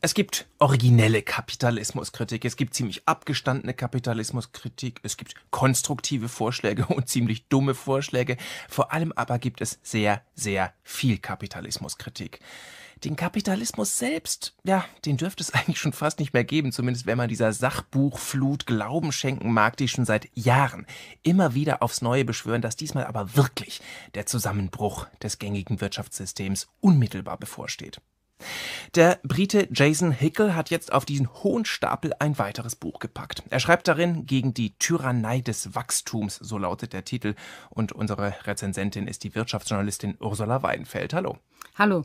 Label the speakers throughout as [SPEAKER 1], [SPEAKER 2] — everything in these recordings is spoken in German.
[SPEAKER 1] Es gibt originelle Kapitalismuskritik, es gibt ziemlich abgestandene Kapitalismuskritik, es gibt konstruktive Vorschläge und ziemlich dumme Vorschläge, vor allem aber gibt es sehr, sehr viel Kapitalismuskritik. Den Kapitalismus selbst, ja, den dürfte es eigentlich schon fast nicht mehr geben, zumindest wenn man dieser Sachbuchflut Glauben schenken mag, die schon seit Jahren immer wieder aufs Neue beschwören, dass diesmal aber wirklich der Zusammenbruch des gängigen Wirtschaftssystems unmittelbar bevorsteht. Der Brite Jason Hickel hat jetzt auf diesen hohen Stapel ein weiteres Buch gepackt. Er schreibt darin gegen die Tyrannei des Wachstums, so lautet der Titel. Und unsere Rezensentin ist die Wirtschaftsjournalistin Ursula Weidenfeld. Hallo. Hallo.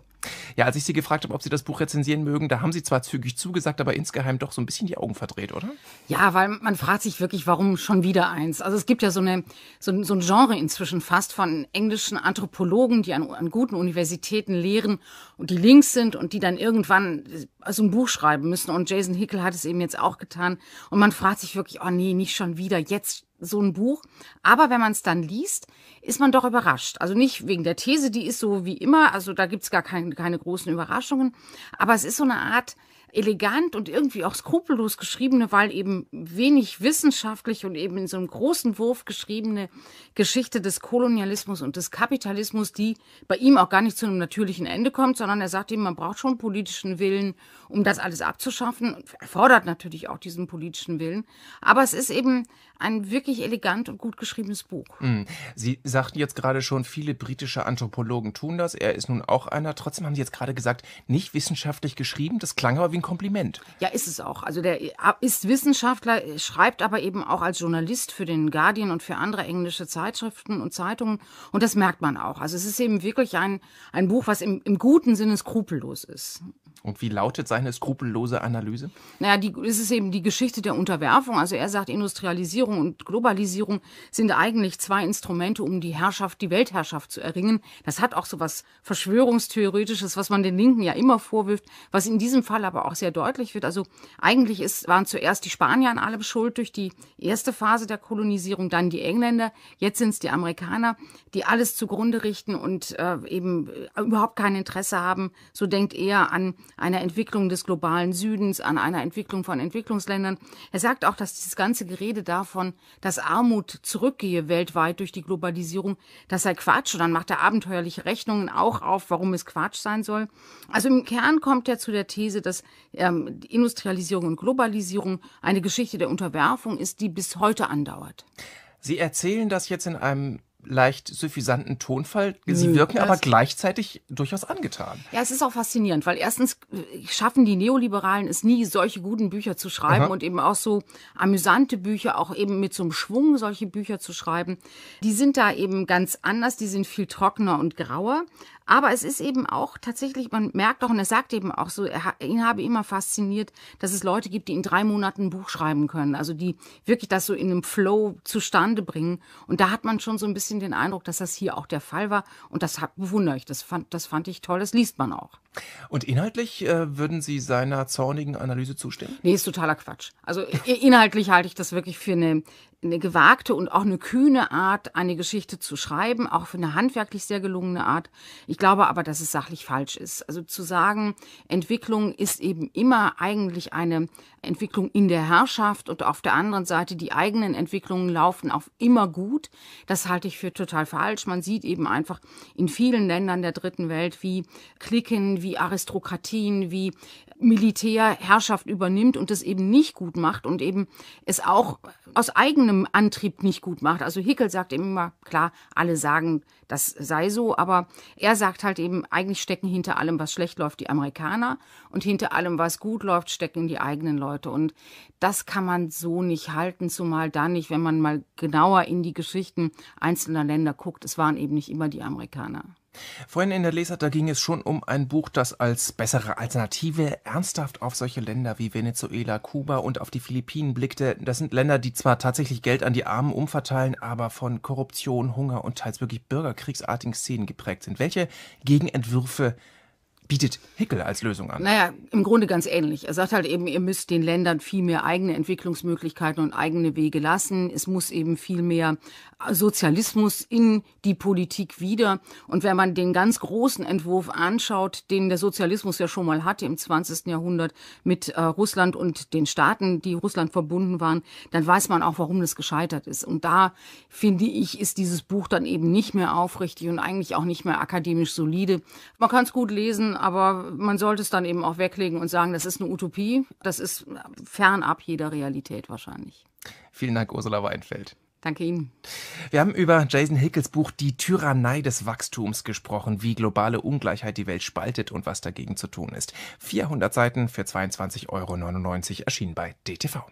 [SPEAKER 1] Ja, als ich sie gefragt habe, ob sie das Buch rezensieren mögen, da haben sie zwar zügig zugesagt, aber insgeheim doch so ein bisschen die Augen verdreht, oder? Ja, weil man fragt sich wirklich,
[SPEAKER 2] warum schon wieder eins. Also es gibt ja so, eine, so, so ein Genre inzwischen fast von englischen Anthropologen, die an, an guten Universitäten lehren und die links sind und die dann irgendwann also ein Buch schreiben müssen. Und Jason Hickel hat es eben jetzt auch getan. Und man fragt sich wirklich, oh nee, nicht schon wieder, jetzt so ein Buch. Aber wenn man es dann liest, ist man doch überrascht. Also nicht wegen der These, die ist so wie immer, also da gibt es gar kein, keine großen Überraschungen, aber es ist so eine Art elegant und irgendwie auch skrupellos geschriebene, weil eben wenig wissenschaftlich und eben in so einem großen Wurf geschriebene Geschichte des Kolonialismus und des Kapitalismus, die bei ihm auch gar nicht zu einem natürlichen Ende kommt, sondern er sagt eben, man braucht schon politischen Willen, um das alles abzuschaffen. Er fordert natürlich auch diesen politischen Willen. Aber es ist eben ein wirklich elegant und gut geschriebenes Buch.
[SPEAKER 1] Hm. Sie sagten jetzt gerade schon, viele britische Anthropologen tun das. Er ist nun auch einer. Trotzdem haben Sie jetzt gerade gesagt, nicht wissenschaftlich geschrieben. Das klang aber wie Kompliment.
[SPEAKER 2] Ja, ist es auch. Also der ist Wissenschaftler, schreibt aber eben auch als Journalist für den Guardian und für andere englische Zeitschriften und Zeitungen. Und das
[SPEAKER 1] merkt man auch.
[SPEAKER 2] Also es ist eben wirklich ein, ein Buch, was im, im guten Sinne skrupellos ist.
[SPEAKER 1] Und wie lautet seine skrupellose Analyse?
[SPEAKER 2] Naja, die, es ist eben die Geschichte der Unterwerfung. Also er sagt, Industrialisierung und Globalisierung sind eigentlich zwei Instrumente, um die Herrschaft, die Weltherrschaft zu erringen. Das hat auch so was Verschwörungstheoretisches, was man den Linken ja immer vorwirft, was in diesem Fall aber auch auch sehr deutlich wird. Also eigentlich ist, waren zuerst die Spanier an allem schuld durch die erste Phase der Kolonisierung, dann die Engländer, jetzt sind es die Amerikaner, die alles zugrunde richten und äh, eben äh, überhaupt kein Interesse haben. So denkt er an einer Entwicklung des globalen Südens, an einer Entwicklung von Entwicklungsländern. Er sagt auch, dass dieses ganze Gerede davon, dass Armut zurückgehe weltweit durch die Globalisierung, das sei Quatsch. Und dann macht er abenteuerliche Rechnungen auch auf, warum es Quatsch sein soll. Also im Kern kommt er zu der These, dass ähm, Industrialisierung und Globalisierung eine Geschichte der Unterwerfung ist, die bis heute
[SPEAKER 1] andauert. Sie erzählen das jetzt in einem leicht suffisanten Tonfall. Sie wirken aber gleichzeitig durchaus angetan.
[SPEAKER 2] Ja, es ist auch faszinierend, weil erstens äh, schaffen die Neoliberalen es nie, solche guten Bücher zu schreiben Aha. und eben auch so amüsante Bücher, auch eben mit so einem Schwung solche Bücher zu schreiben. Die sind da eben ganz anders, die sind viel trockener und grauer. Aber es ist eben auch tatsächlich, man merkt auch, und er sagt eben auch so, er, ihn habe immer fasziniert, dass es Leute gibt, die in drei Monaten ein Buch schreiben können. Also die wirklich das so in einem Flow zustande bringen. Und da hat man schon so ein bisschen den Eindruck, dass das hier auch der Fall war. Und das hat, bewundere ich. Das fand, das fand ich toll. Das liest man auch.
[SPEAKER 1] Und inhaltlich äh, würden Sie seiner zornigen Analyse zustimmen? Nee, ist totaler Quatsch.
[SPEAKER 2] Also inhaltlich halte ich das wirklich für eine, eine gewagte und auch eine kühne Art, eine Geschichte zu schreiben, auch für eine handwerklich sehr gelungene Art. Ich glaube aber, dass es sachlich falsch ist. Also zu sagen, Entwicklung ist eben immer eigentlich eine Entwicklung in der Herrschaft und auf der anderen Seite die eigenen Entwicklungen laufen auf immer gut, das halte ich für total falsch. Man sieht eben einfach in vielen Ländern der dritten Welt, wie Klicken, wie Aristokratien, wie Militär Herrschaft übernimmt und das eben nicht gut macht und eben es auch aus eigenem Antrieb nicht gut macht. Also Hickel sagt eben immer, klar, alle sagen, das sei so, aber er sagt halt eben, eigentlich stecken hinter allem, was schlecht läuft, die Amerikaner und hinter allem, was gut läuft, stecken die eigenen Leute. Und das kann man so nicht halten, zumal dann nicht, wenn man mal genauer in die Geschichten einzelner Länder guckt. Es waren eben nicht immer die Amerikaner.
[SPEAKER 1] Vorhin in der Lesart, da ging es schon um ein Buch, das als bessere Alternative ernsthaft auf solche Länder wie Venezuela, Kuba und auf die Philippinen blickte. Das sind Länder, die zwar tatsächlich Geld an die Armen umverteilen, aber von Korruption, Hunger und teils wirklich bürgerkriegsartigen Szenen geprägt sind. Welche Gegenentwürfe bietet Hickel als Lösung an?
[SPEAKER 2] Naja, im Grunde ganz ähnlich. Er sagt halt eben, ihr müsst den Ländern viel mehr eigene Entwicklungsmöglichkeiten und eigene Wege lassen. Es muss eben viel mehr Sozialismus in die Politik wieder. Und wenn man den ganz großen Entwurf anschaut, den der Sozialismus ja schon mal hatte im 20. Jahrhundert mit äh, Russland und den Staaten, die Russland verbunden waren, dann weiß man auch, warum das gescheitert ist. Und da finde ich, ist dieses Buch dann eben nicht mehr aufrichtig und eigentlich auch nicht mehr akademisch solide. Man kann es gut lesen, aber man sollte es dann eben auch weglegen und sagen, das ist eine Utopie. Das ist fernab jeder Realität wahrscheinlich.
[SPEAKER 1] Vielen Dank, Ursula Weinfeld. Danke Ihnen. Wir haben über Jason Hickels Buch Die Tyrannei des Wachstums gesprochen, wie globale Ungleichheit die Welt spaltet und was dagegen zu tun ist. 400 Seiten für 22,99 Euro erschienen bei DTV.